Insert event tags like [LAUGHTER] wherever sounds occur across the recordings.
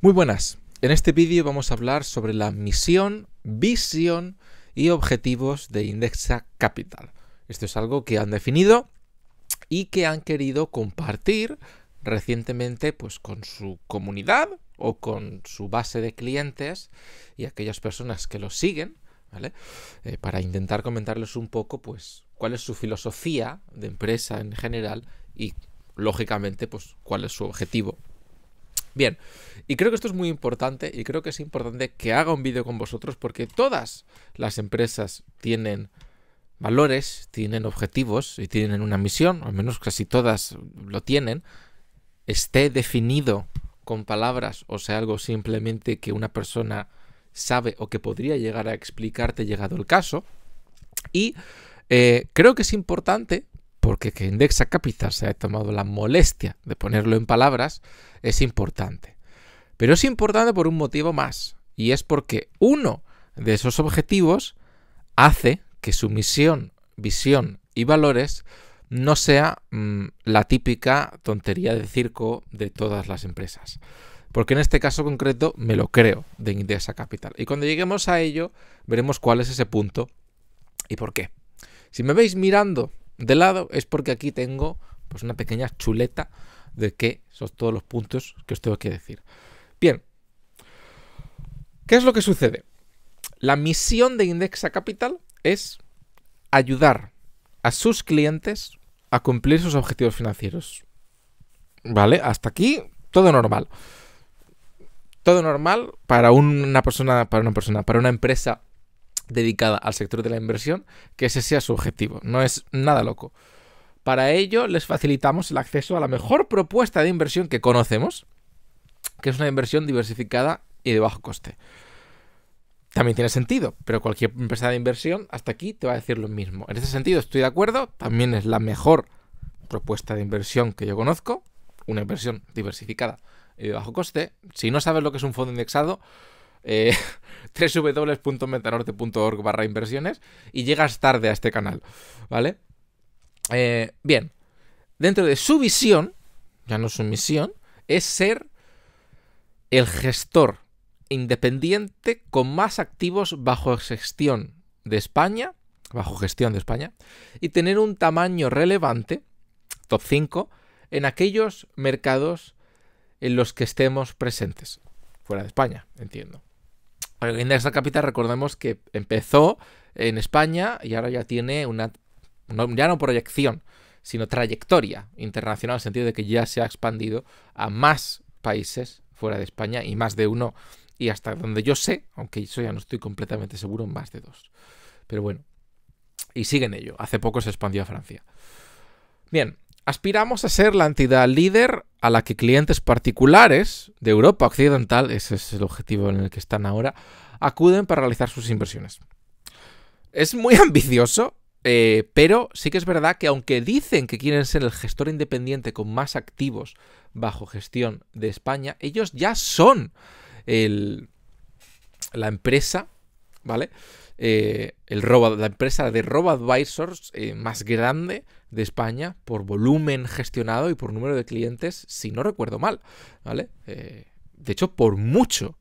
Muy buenas, en este vídeo vamos a hablar sobre la misión, visión y objetivos de Indexa Capital. Esto es algo que han definido y que han querido compartir recientemente pues, con su comunidad o con su base de clientes y aquellas personas que lo siguen, ¿vale? Eh, para intentar comentarles un poco pues, cuál es su filosofía de empresa en general y, lógicamente, pues, cuál es su objetivo Bien, y creo que esto es muy importante y creo que es importante que haga un vídeo con vosotros porque todas las empresas tienen valores, tienen objetivos y tienen una misión, al menos casi todas lo tienen, esté definido con palabras o sea algo simplemente que una persona sabe o que podría llegar a explicarte llegado el caso. Y eh, creo que es importante porque que Indexa Capital se haya tomado la molestia de ponerlo en palabras es importante. Pero es importante por un motivo más, y es porque uno de esos objetivos hace que su misión, visión y valores no sea mm, la típica tontería de circo de todas las empresas. Porque en este caso concreto me lo creo de Indexa Capital. Y cuando lleguemos a ello, veremos cuál es ese punto y por qué. Si me veis mirando de lado es porque aquí tengo pues una pequeña chuleta de que son todos los puntos que os tengo que decir. Bien, ¿qué es lo que sucede? La misión de Indexa Capital es ayudar a sus clientes a cumplir sus objetivos financieros. ¿Vale? Hasta aquí todo normal. Todo normal para una persona, para una persona, para una empresa dedicada al sector de la inversión, que ese sea su objetivo. No es nada loco. Para ello les facilitamos el acceso a la mejor propuesta de inversión que conocemos, que es una inversión diversificada y de bajo coste. También tiene sentido, pero cualquier empresa de inversión hasta aquí te va a decir lo mismo. En ese sentido estoy de acuerdo, también es la mejor propuesta de inversión que yo conozco, una inversión diversificada y de bajo coste. Si no sabes lo que es un fondo indexado, eh, [LAUGHS] www.metanorte.org barra inversiones y llegas tarde a este canal, ¿vale? Eh, bien, dentro de su visión, ya no su misión, es ser el gestor independiente con más activos bajo gestión de España, bajo gestión de España, y tener un tamaño relevante, top 5, en aquellos mercados en los que estemos presentes, fuera de España, entiendo. Index Capital, recordemos que empezó en España y ahora ya tiene una, ya no proyección, sino trayectoria internacional, en el sentido de que ya se ha expandido a más países fuera de España y más de uno, y hasta donde yo sé, aunque eso ya no estoy completamente seguro, más de dos. Pero bueno, y sigue en ello. Hace poco se expandió a Francia. Bien, aspiramos a ser la entidad líder a la que clientes particulares de Europa Occidental, ese es el objetivo en el que están ahora, acuden para realizar sus inversiones. Es muy [LAUGHS] ambicioso, eh, pero sí que es verdad que aunque dicen que quieren ser el gestor independiente con más activos bajo gestión de España, ellos ya son la empresa, ¿vale? Eh, el robo, la empresa de robo advisors eh, más grande de España por volumen gestionado y por número de clientes, si no recuerdo mal, ¿vale? Eh, de hecho, por mucho,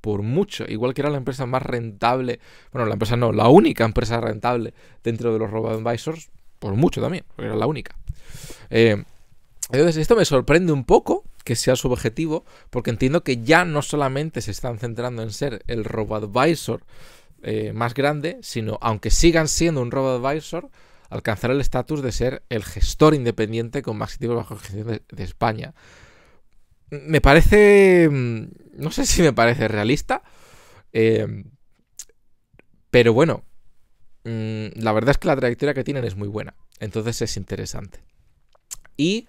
por mucho, igual que era la empresa más rentable, bueno, la empresa no, la única empresa rentable dentro de los robo-advisors, por mucho también, porque era la única. Eh, entonces, esto me sorprende un poco que sea su objetivo, porque entiendo que ya no solamente se están centrando en ser el RoboAdvisor advisor eh, más grande, sino aunque sigan siendo un robo advisor alcanzar el estatus de ser el gestor independiente con más activos bajo gestión de, España. Me parece. Mm, no sé si me parece realista. Em, pero bueno. Mm, la verdad es que la trayectoria que tienen es muy buena. Entonces es interesante. Y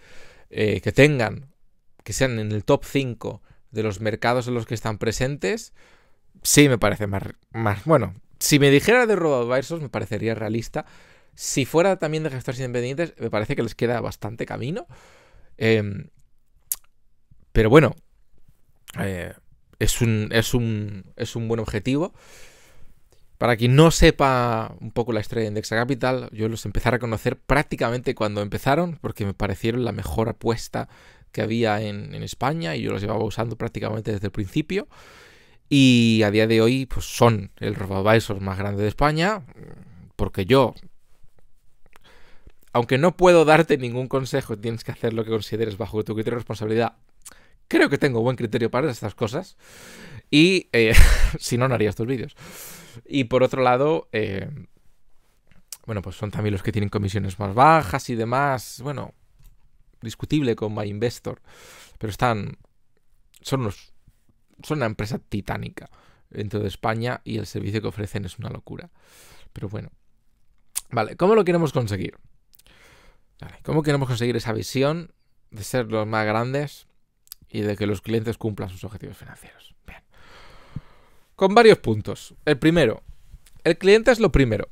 eh, que tengan. Que sean en el top 5 de los mercados en los que están presentes. Sí, me parece más. más bueno, si me dijera de advisors me parecería realista si fuera también de gestores independientes, me parece que les queda bastante camino. Em, pero bueno, eh, es, un, es, un, es un buen objetivo. Para quien no sepa un poco la historia de Indexa Capital, yo los empecé a reconocer prácticamente cuando empezaron, porque me parecieron la mejor apuesta que había en, España y yo los llevaba usando prácticamente desde el principio. Y a día de hoy pues son el robo advisor más grande de España, porque yo aunque no puedo darte ningún consejo, tienes que hacer lo que consideres bajo tu criterio de responsabilidad. Creo que tengo buen criterio para estas cosas. Y eh, [LAUGHS] si no, no haría estos vídeos. Y por otro lado, eh, bueno, pues son también los que tienen comisiones más bajas y demás. Bueno, discutible con My Investor. Pero están. Son Son una empresa titánica dentro de España y el servicio que ofrecen es una locura. Pero bueno. Vale, ¿cómo lo queremos conseguir? ¿Cómo queremos conseguir esa visión de ser los más grandes y de que los clientes cumplan sus objetivos financieros? Bien. Con varios puntos. El primero, el cliente es lo primero.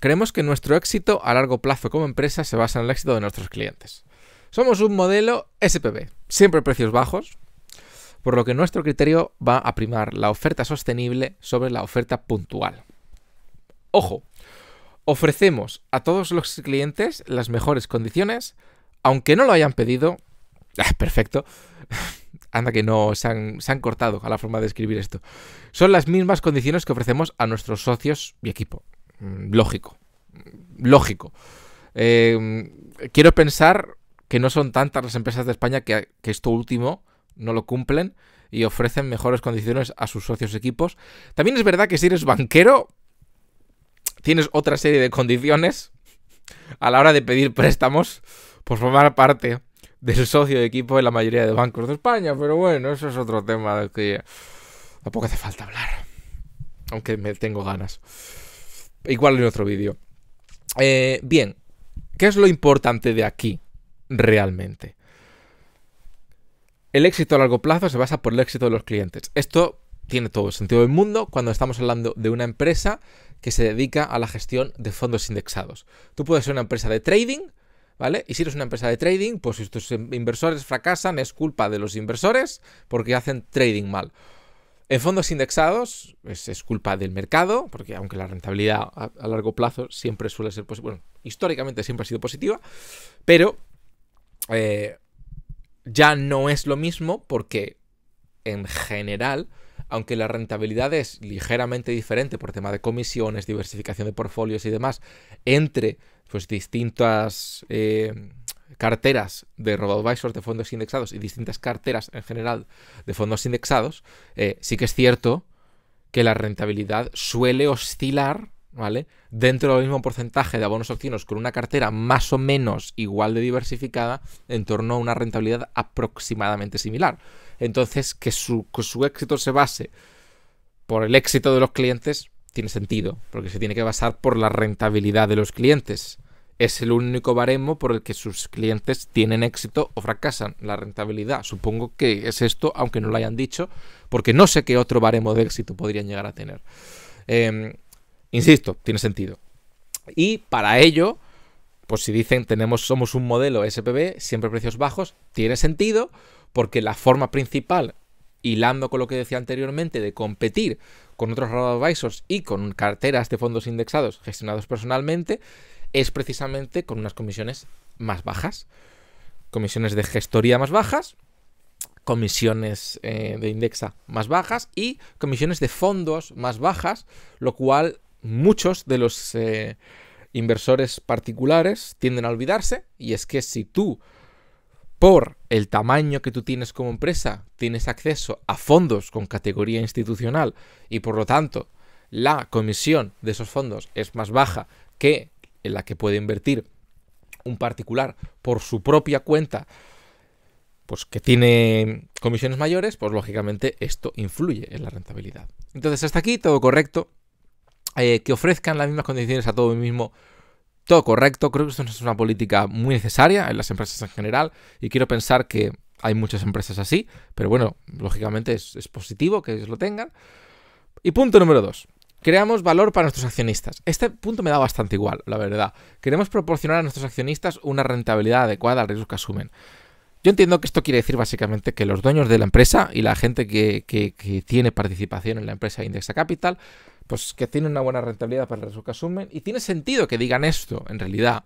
Creemos que nuestro éxito a largo plazo como empresa se basa en el éxito de nuestros clientes. Somos un modelo SPB, siempre precios bajos, por lo que nuestro criterio va a primar la oferta sostenible sobre la oferta puntual. Ojo, ofrecemos a todos los clientes las mejores condiciones, aunque no lo hayan pedido. [LAUGHS] Ah, perfecto. [LAUGHS] Anda que no, se han, cortado a la forma de escribir esto. Son las mismas condiciones que ofrecemos a nuestros socios y equipo. Mm, lógico. Mm, lógico. Em, quiero pensar que no son tantas las empresas de España que esto último no lo cumplen y ofrecen mejores condiciones a sus socios y equipos. También es verdad que si eres banquero, tienes otra serie de condiciones a la hora de pedir préstamos por formar parte del socio de equipo de la mayoría de bancos de España. Pero bueno, eso es otro tema del que tampoco hace falta hablar. Aunque me tengo ganas. Igual en otro vídeo. Eh, bien, ¿qué es lo importante de aquí realmente? El éxito a largo plazo se basa por el éxito de los clientes. Esto tiene todo el sentido del mundo cuando estamos hablando de una empresa que se dedica a la gestión de fondos indexados. Tú puedes ser una empresa de trading, ¿vale? Y si eres una empresa de trading, pues si tus inversores fracasan es culpa de los inversores porque hacen trading mal. En fondos indexados es culpa del mercado, porque aunque la rentabilidad a, largo plazo siempre suele ser positiva, bueno, históricamente siempre ha sido positiva, pero eh, ya no es lo mismo porque en general aunque la rentabilidad es ligeramente diferente por tema de comisiones, diversificación de portfolios y demás, entre pues, distintas eh, carteras de roboadvisors de fondos indexados y distintas carteras en general de fondos indexados, eh, sí que es cierto que la rentabilidad suele oscilar, ¿vale? dentro del mismo porcentaje de abonos activos con una cartera más o menos igual de diversificada en torno a una rentabilidad aproximadamente similar. Entonces, que su, que su éxito se base por el éxito de los clientes tiene sentido, porque se tiene que basar por la rentabilidad de los clientes. Es el único baremo por el que sus clientes tienen éxito o fracasan, la rentabilidad. Supongo que es esto, aunque no lo hayan dicho, porque no sé qué otro baremo de éxito podrían llegar a tener. Em, Insisto, tiene sentido. Y para ello, pues si dicen tenemos, somos un modelo SPB, siempre precios bajos, tiene sentido, porque la forma principal, hilando con lo que decía anteriormente, de competir con otros advisors y con carteras de fondos indexados gestionados personalmente, es precisamente con unas comisiones más bajas. Comisiones de gestoría más bajas, comisiones eh, de indexa más bajas y comisiones de fondos más bajas, lo cual muchos de los eh, inversores particulares tienden a olvidarse y es que si tú por el tamaño que tú tienes como empresa tienes acceso a fondos con categoría institucional y por lo tanto la comisión de esos fondos es más baja que en la que puede invertir un particular por su propia cuenta, pues que tiene comisiones mayores, pues lógicamente esto influye en la rentabilidad. Entonces, hasta aquí todo correcto. Eh, que ofrezcan las mismas condiciones a todo el mismo. Todo correcto, creo que esto es una política muy necesaria en las empresas en general y quiero pensar que hay muchas empresas así, pero bueno, lógicamente es, positivo que lo tengan. Y punto número dos, Creamos valor para nuestros accionistas. Este punto me da bastante igual, la verdad. Queremos proporcionar a nuestros accionistas una rentabilidad adecuada al riesgo que asumen. Yo entiendo que esto quiere decir básicamente que los dueños de la empresa y la gente que, que tiene participación en la empresa Indexa Capital pues que tiene una buena rentabilidad para que asumen. Y tiene sentido que digan esto, en realidad.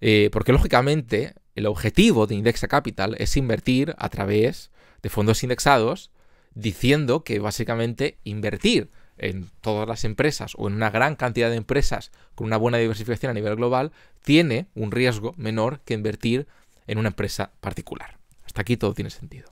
Eh, porque lógicamente el objetivo de Indexa Capital es invertir a través de fondos indexados, diciendo que básicamente invertir en todas las empresas o en una gran cantidad de empresas con una buena diversificación a nivel global tiene un riesgo menor que invertir en una empresa particular. Hasta aquí todo tiene sentido.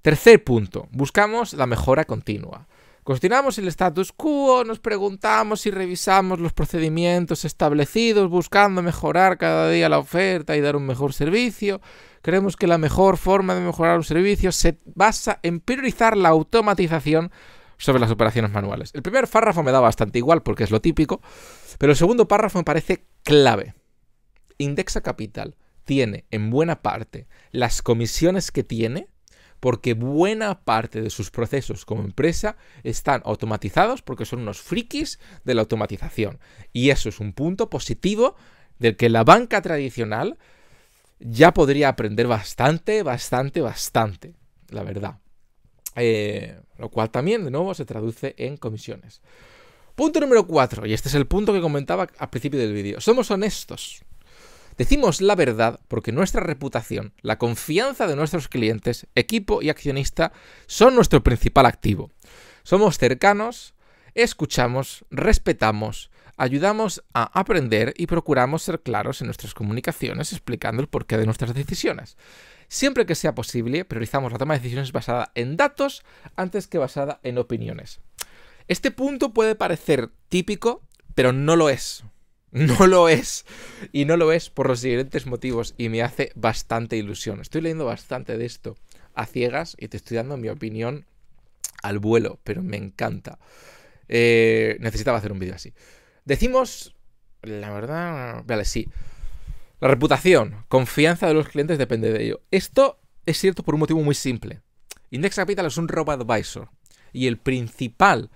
Tercer punto, buscamos la mejora continua. Cuestionamos el status quo, nos preguntamos y revisamos los procedimientos establecidos buscando mejorar cada día la oferta y dar un mejor servicio. Creemos que la mejor forma de mejorar un servicio se basa en priorizar la automatización sobre las operaciones manuales. El primer párrafo me da bastante igual porque es lo típico, pero el segundo párrafo me parece clave. Indexa Capital tiene en buena parte las comisiones que tiene porque buena parte de sus procesos como empresa están automatizados porque son unos frikis de la automatización. Y eso es un punto positivo del que la banca tradicional ya podría aprender bastante, bastante, bastante, la verdad. Eh, lo cual también, de nuevo, se traduce en comisiones. Punto número 4, y este es el punto que comentaba al principio del vídeo. Somos honestos. Decimos la verdad porque nuestra reputación, la confianza de nuestros clientes, equipo y accionista son nuestro principal activo. Somos cercanos, escuchamos, respetamos, ayudamos a aprender y procuramos ser claros en nuestras comunicaciones explicando el porqué de nuestras decisiones. Siempre que sea posible, priorizamos la toma de decisiones basada en datos antes que basada en opiniones. Este punto puede parecer típico, pero no lo es. [LAUGHS] No lo es. Y no lo es por los siguientes motivos. Y me hace bastante ilusión. Estoy leyendo bastante de esto a ciegas y te estoy dando mi opinión al vuelo, pero me encanta. Eh, necesitaba hacer un vídeo así. Decimos, la verdad, vale, sí. La reputación, confianza de los clientes depende de ello. Esto es cierto por un motivo muy simple. Index Capital es un robo-advisor y el principal,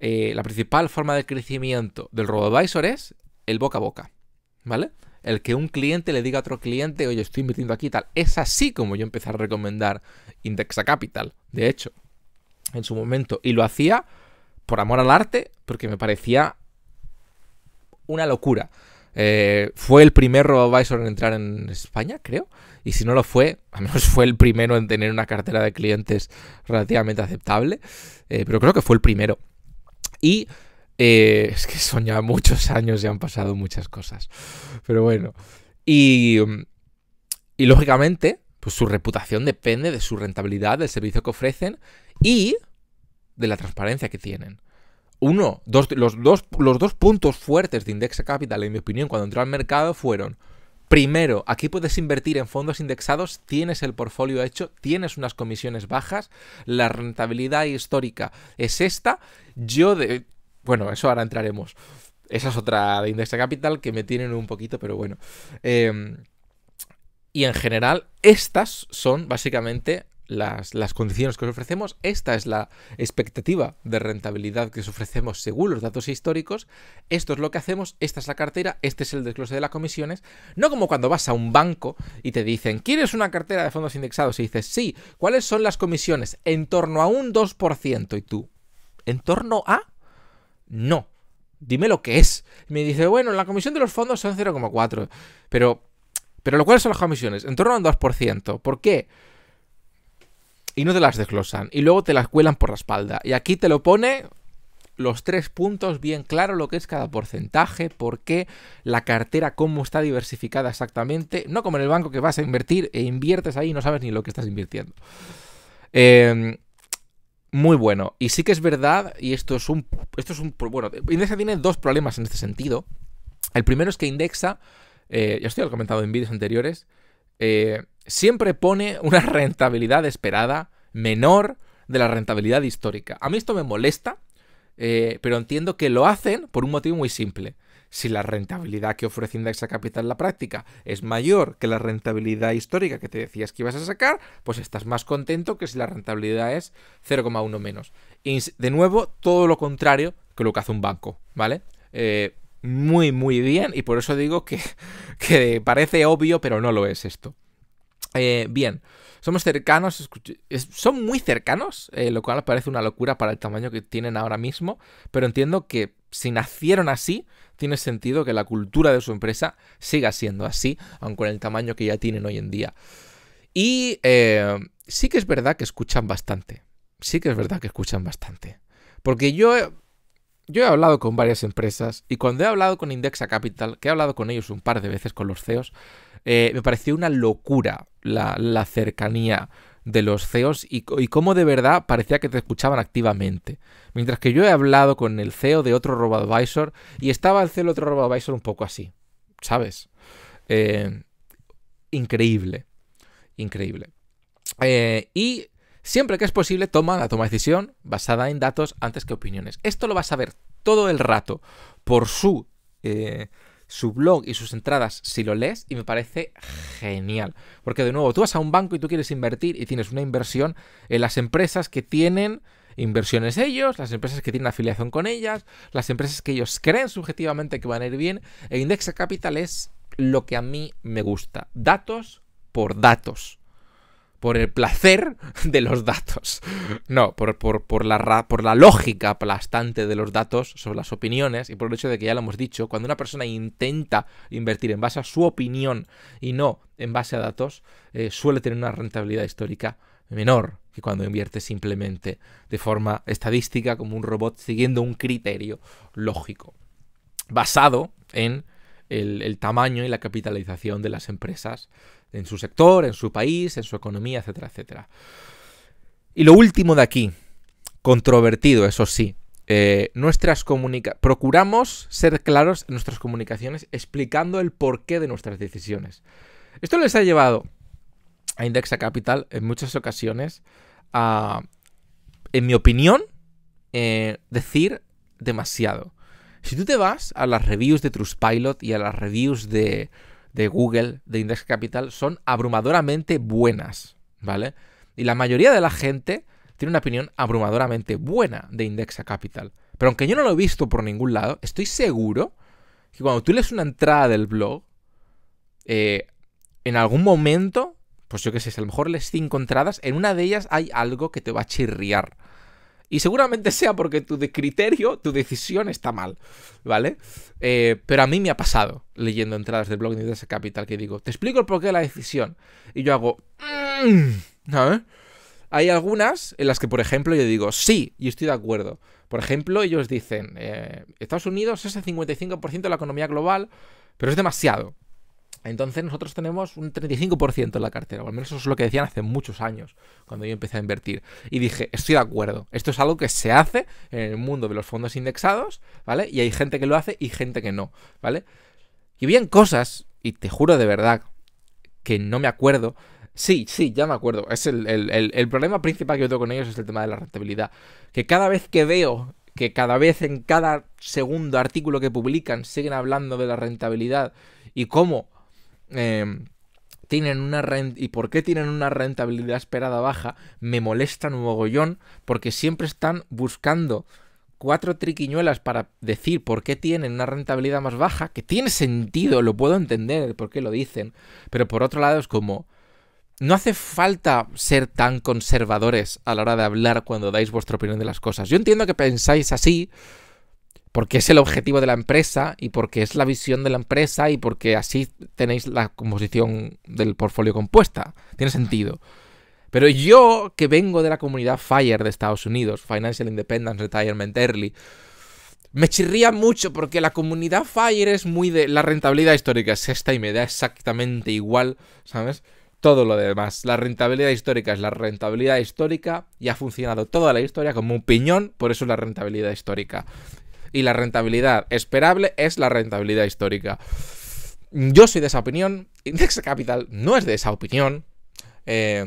eh, la principal forma de crecimiento del robo-advisor es el boca a boca, ¿vale? El que un cliente le diga a otro cliente, oye, estoy invirtiendo aquí y tal. Es así como yo empecé a recomendar Indexa Capital, de hecho, en su momento. Y lo hacía por amor al arte, porque me parecía una locura. Eh, fue el primer Robovisor en entrar en España, creo. Y si no lo fue, [LAUGHS] al menos fue el primero en tener una cartera de clientes relativamente aceptable. Eh, pero creo que fue el primero. Y eh, es que son ya muchos años y han pasado muchas cosas. Pero bueno. Y, y lógicamente, pues su reputación depende de su rentabilidad, del servicio que ofrecen y de la transparencia que tienen. Uno, dos, los, dos, los dos puntos fuertes de Index Capital, en mi opinión, cuando entró al mercado fueron, primero, aquí puedes invertir en fondos indexados, tienes el portfolio hecho, tienes unas comisiones bajas, la rentabilidad histórica es esta, yo de, bueno, eso ahora entraremos. Esa es otra de Indexa Capital que me tienen un poquito, pero bueno. Em, y en general, estas son básicamente las, las, condiciones que os ofrecemos. Esta es la expectativa de rentabilidad que os ofrecemos según los datos históricos. Esto es lo que hacemos, esta es la cartera, este es el desglose de las comisiones. No como cuando vas a un banco y te dicen, ¿quieres una cartera de fondos indexados? Y dices, sí, ¿cuáles son las comisiones? En torno a un 2%. Y tú, ¿en torno a? no, dime lo que es. me dice, bueno, la comisión de los fondos son 0,4, pero, pero lo cual son las comisiones, en torno al 2%. ¿Por qué? Y no te las desglosan, y luego te las cuelan por la espalda. Y aquí te lo pone los tres puntos bien claro lo que es cada porcentaje, por qué, la cartera, cómo está diversificada exactamente. No como en el banco que vas a invertir e inviertes ahí y no sabes ni lo que estás invirtiendo. Eh, muy bueno. Y sí que es verdad, y esto es un. Esto es un. Bueno, Indexa tiene dos problemas en este sentido. El primero es que Indexa, eh, ya os lo he comentado en vídeos anteriores, eh, siempre pone una [LAUGHS] rentabilidad esperada menor de la rentabilidad histórica. A mí esto me molesta, eh, pero entiendo que lo hacen por un motivo muy simple. Si la rentabilidad que ofrece Indexa Capital en la práctica es mayor que la rentabilidad histórica que te decías que ibas a sacar, pues estás más contento que si la rentabilidad es 0,1 menos. Y de nuevo, todo lo contrario que lo que hace un banco, ¿vale? Eh, muy, muy bien, y por eso digo que, [LAUGHS] parece obvio, pero no lo es esto. Eh, bien, somos cercanos, son muy cercanos, eh, lo cual parece una locura para el tamaño que tienen ahora mismo, pero entiendo que si nacieron así, tiene sentido que la cultura de su empresa siga siendo así, aunque con el tamaño que ya tienen hoy en día. Y eh, sí que es verdad que escuchan bastante. Sí que es verdad que escuchan bastante. Porque yo he, yo he hablado con varias empresas y cuando he hablado con Indexa Capital, que he hablado con ellos un par de veces con los CEOs, eh, me pareció una locura la cercanía de los CEOs y, cómo de verdad parecía que te escuchaban activamente. Mientras que yo he hablado con el CEO de otro RoboAdvisor y estaba el CEO de otro RoboAdvisor un poco así, ¿sabes? Eh, increíble, increíble. Eh, y siempre que es posible, toma la toma de decisión basada en datos antes que opiniones. Esto lo vas a ver todo el rato por su... Eh, su blog y sus entradas si lo lees y me parece genial. Porque de nuevo, tú vas a un banco y tú quieres invertir y tienes una inversión en las empresas que tienen inversiones ellos, las empresas que tienen afiliación con ellas, las empresas que ellos creen subjetivamente que van a ir bien. E Indexa Capital es lo que a mí me gusta. Datos por datos por el placer de los datos. No, por, la, por la lógica aplastante de los datos sobre las opiniones y por el hecho de que ya lo hemos dicho, cuando una persona intenta invertir en base a su opinión y no en base a datos, eh, suele tener una rentabilidad histórica menor que cuando invierte simplemente de forma estadística como un robot siguiendo un criterio lógico, basado en el tamaño y la capitalización de las empresas en su sector, en su país, en su economía, etcétera, etcétera. Y lo último de aquí, controvertido, eso sí. Eh, nuestras Procuramos ser claros en nuestras comunicaciones explicando el porqué de nuestras decisiones. Esto les ha llevado a Indexa Capital en muchas ocasiones a, en mi opinión, eh, decir demasiado. Si tú te vas a las reviews de Trustpilot y a las reviews de de Google, de Index Capital, son abrumadoramente buenas, ¿vale? Y la mayoría de la gente tiene una opinión abrumadoramente buena de Index Capital. Pero aunque yo no lo he visto por ningún lado, estoy seguro que cuando tú lees una entrada del blog, eh, en algún momento, pues yo qué sé, si a lo mejor lees cinco entradas, en una de ellas hay algo que te va a chirriar. Y seguramente sea porque tu criterio, tu decisión está mal, ¿vale? Eh, pero a mí me ha pasado leyendo entradas del blog de ese Capital que digo, te explico el porqué de la decisión. Y yo hago, no mm", Hay algunas en las que, por ejemplo, yo digo, sí, y estoy de acuerdo. Por ejemplo, ellos dicen, eh, Estados Unidos es el 55% de la economía global, pero es demasiado. Entonces nosotros tenemos un 35% en la cartera, o al menos eso es lo que decían hace muchos años, cuando yo empecé a invertir. Y dije, estoy de acuerdo, esto es algo que se hace en el mundo de los fondos indexados, ¿vale? Y hay gente que lo hace y gente que no, ¿vale? Y bien cosas, y te juro de verdad que no me acuerdo. Sí, sí, ya me acuerdo. Es el, el problema principal que yo tengo con ellos es el tema de la rentabilidad. Que cada vez que veo que cada vez en cada segundo artículo que publican siguen hablando de la rentabilidad y cómo Em, tienen una y por qué tienen una rentabilidad esperada baja me molestan un mogollón porque siempre están buscando cuatro triquiñuelas para decir por qué tienen una rentabilidad más baja, que tiene sentido, lo puedo entender por qué lo dicen, pero por otro lado es como no hace falta ser tan conservadores a la hora de hablar cuando dais vuestra opinión de las cosas. Yo entiendo que pensáis así, porque es el objetivo de la empresa y porque es la visión de la empresa y porque así tenéis la composición del portfolio compuesta. Tiene sentido. Pero yo, que vengo de la comunidad FIRE de Estados Unidos, Financial Independence Retirement Early, me chirría mucho porque la comunidad FIRE es muy de la rentabilidad histórica, es esta y me da exactamente igual, ¿sabes? Todo lo demás. La rentabilidad histórica es la rentabilidad histórica y ha funcionado toda la historia como un piñón, por eso es la rentabilidad histórica y la rentabilidad esperable es la rentabilidad histórica. Yo soy de esa opinión, [LAUGHS] Index Capital no es de esa opinión. Eh,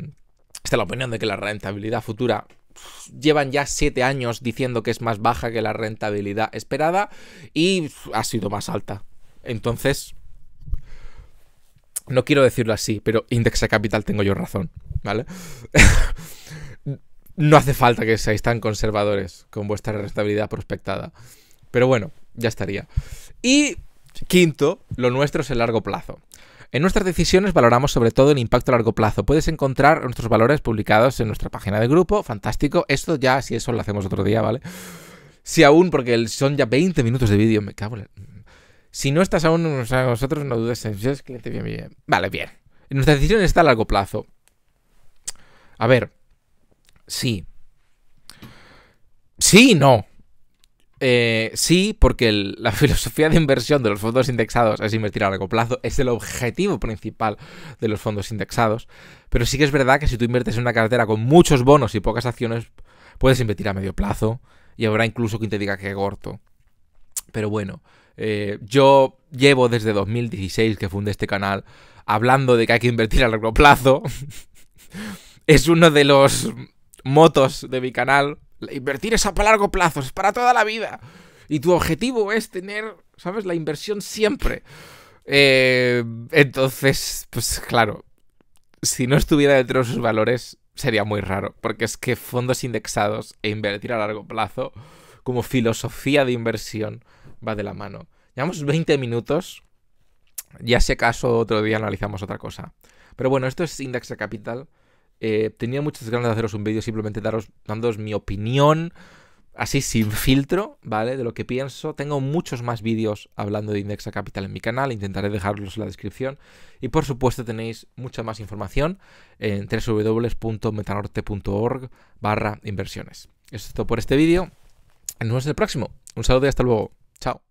está la opinión de que la rentabilidad futura llevan ya 7 años diciendo que es más baja que la rentabilidad esperada y ha sido más alta. Entonces, no quiero decirlo así, pero Index Capital tengo yo razón, ¿vale? [LAUGHS] no hace falta que seáis tan conservadores con vuestra rentabilidad prospectada. Pero bueno, ya estaría. Y quinto, lo nuestro es el largo plazo. En nuestras decisiones valoramos sobre todo el impacto a largo plazo. Puedes encontrar nuestros valores publicados en nuestra página de grupo. Fantástico. Esto ya, si eso lo hacemos otro día, ¿vale? Si aún, porque son ya 20 minutos de vídeo, me cago en... Si no estás aún o nosotros, no dudes en... bien, bien. Vale, bien. En nuestras decisiones está a largo plazo. A ver. Sí. Sí, no. Eh, sí, porque la [LAUGHS] filosofía de inversión de los fondos indexados es invertir a largo plazo, es el objetivo principal de los fondos indexados, pero sí que es verdad que si tú inviertes en una cartera con muchos bonos y pocas acciones, puedes invertir a medio plazo y habrá incluso quien te diga que corto. Pero bueno, eh, yo llevo desde 2016 que fundé este canal hablando de que hay que invertir a largo plazo. [LAUGHS] es uno de los motos de mi canal, Invertir es a largo plazo, es para toda la vida. Y tu objetivo es tener, ¿sabes? La inversión siempre. Eh, entonces, pues claro, si no estuviera dentro de sus valores, sería muy raro. Porque es que fondos indexados e invertir a largo plazo como filosofía de inversión va de la mano. Llevamos 20 minutos. Ya si caso otro día analizamos otra cosa. Pero bueno, esto es Index de Capital. Eh, tenía muchas ganas de haceros un vídeo simplemente daros, dándoos mi opinión, así sin filtro, ¿vale? De lo que pienso. Tengo muchos más vídeos hablando de Indexa Capital en mi canal, intentaré dejarlos en la descripción. Y por supuesto tenéis mucha más información en www.metanorte.org barra inversiones. Eso es todo por este vídeo. Nos vemos en el próximo. Un saludo y hasta luego. Chao.